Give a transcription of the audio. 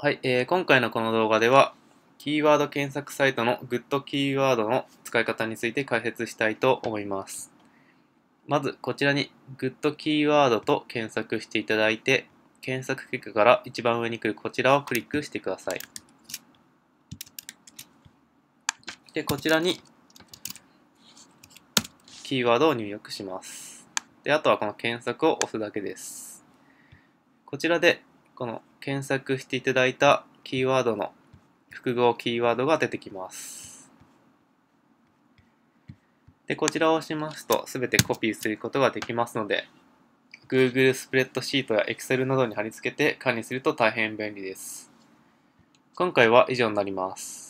はい、えー、今回のこの動画では、キーワード検索サイトのグッドキーワードの使い方について解説したいと思います。まず、こちらにグッドキーワードと検索していただいて、検索結果から一番上に来るこちらをクリックしてください。で、こちらにキーワードを入力します。で、あとはこの検索を押すだけです。こちらでこの検索していただいたキーワードの複合キーワードが出てきます。で、こちらを押しますと全てコピーすることができますので、Google スプレッドシートや Excel などに貼り付けて管理すると大変便利です。今回は以上になります。